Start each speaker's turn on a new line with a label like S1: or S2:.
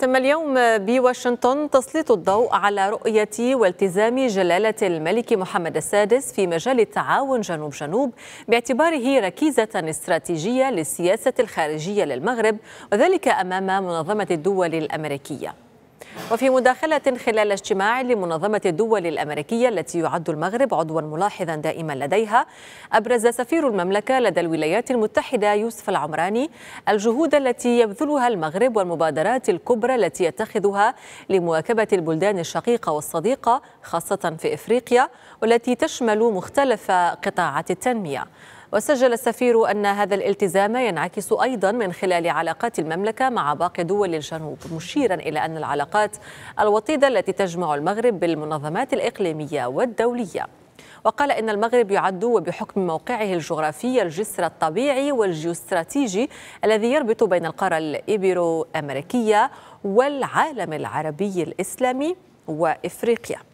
S1: تم اليوم بواشنطن تسليط الضوء على رؤية والتزام جلالة الملك محمد السادس في مجال التعاون جنوب جنوب باعتباره ركيزة استراتيجية للسياسة الخارجية للمغرب وذلك أمام منظمة الدول الأمريكية وفي مداخلة خلال اجتماع لمنظمة الدول الأمريكية التي يعد المغرب عضوا ملاحظا دائما لديها أبرز سفير المملكة لدى الولايات المتحدة يوسف العمراني الجهود التي يبذلها المغرب والمبادرات الكبرى التي يتخذها لمواكبة البلدان الشقيقة والصديقة خاصة في إفريقيا والتي تشمل مختلف قطاعات التنمية وسجل السفير أن هذا الالتزام ينعكس أيضا من خلال علاقات المملكة مع باقي دول الجنوب مشيرا إلى أن العلاقات الوطيدة التي تجمع المغرب بالمنظمات الإقليمية والدولية وقال إن المغرب يعد وبحكم موقعه الجغرافي الجسر الطبيعي والجيوستراتيجي الذي يربط بين القارة الإيبرو أمريكية والعالم العربي الإسلامي وإفريقيا